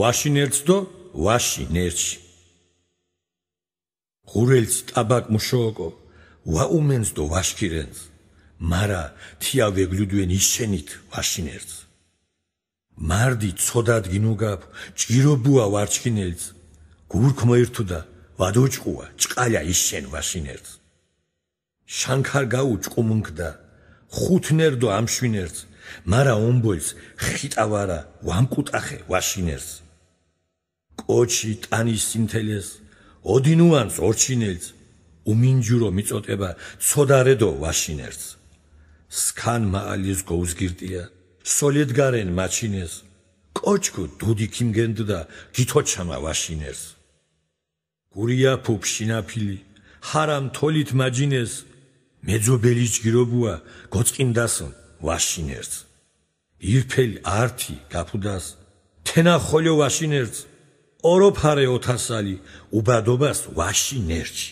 ვაშინერც დო ვაშინერც ხურელს табак მუშოოკო ვაუმენს დო ვაშქირენს მარა თია ვეგლუდვენ ისენით ვაშინერც მარდი წოდად გინუგაფ ჭირობუა ვარჩქინელც გურქ მოირთუდა ვადოჭყუა ჭყალა ისენ ვაშინერც შანხარ გაუჭყუმუნკდა ხუთნერ დო ამშვინერც მარა უმბოის ხიტავარა ვამკუტახე ვაშინერს კოჩი ტანის სიმთელეს ოდინუანს ორჩინელს უმინჯურო მიწოტება ცოდარედო ვაშინერს სკან მაალის გოუზგირტია სოლედგარენ მაჩინეს კოჩკო დუდი ქიმგენდდა გითოჩამა ვაშინერს გურია ფუფშინაფილი ჰარამ თოლით მაჯინეს მეძობელი ჭირობუა გოწკინდასო ვაშინერც ირფელი ართი გაფუდას თენა ხოლო ვაშინერც ოროფარე ოთასალი უბადობას ვაშინერჩი